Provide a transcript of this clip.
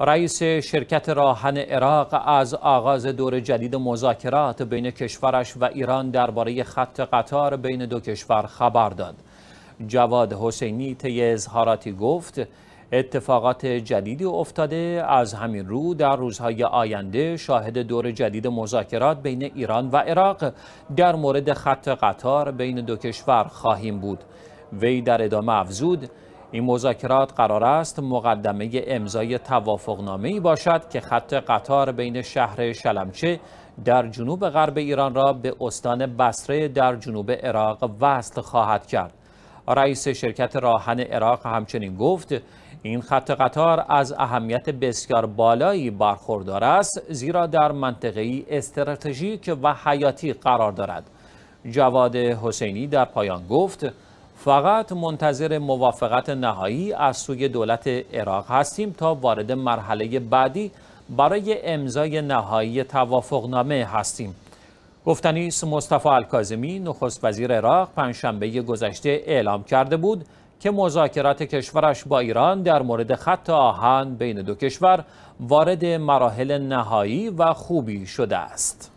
رئیس شرکت راهن عراق از آغاز دور جدید مذاکرات بین کشورش و ایران درباره خط قطار بین دو کشور خبر داد. جواد حسینی طی اظهاراتی گفت اتفاقات جدیدی افتاده از همین رو در روزهای آینده شاهد دور جدید مذاکرات بین ایران و عراق در مورد خط قطار بین دو کشور خواهیم بود. وی در ادامه افزود این مذاکرات قرار است مقدمه امضای توافقنامه ای باشد که خط قطار بین شهر شلمچه در جنوب غرب ایران را به استان بصره در جنوب عراق وصل خواهد کرد. رئیس شرکت راهن عراق همچنین گفت این خط قطار از اهمیت بسیار بالایی برخوردار است زیرا در منطقه استراتژیک و حیاتی قرار دارد. جواد حسینی در پایان گفت فقط منتظر موافقت نهایی از سوی دولت عراق هستیم تا وارد مرحله بعدی برای امضای نهایی توافقنامه هستیم گفتنی مصطفی الکاظمی نخست وزیر عراق پنجشنبه گذشته اعلام کرده بود که مذاکرات کشورش با ایران در مورد خط آهن بین دو کشور وارد مراحل نهایی و خوبی شده است.